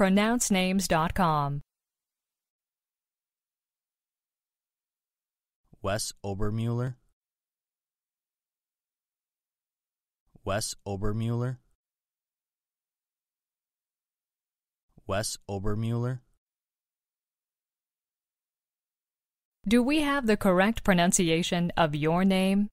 pronouncenames.com. Wes Obermuller. Wes Obermuller. Wes Obermuller. Do we have the correct pronunciation of your name?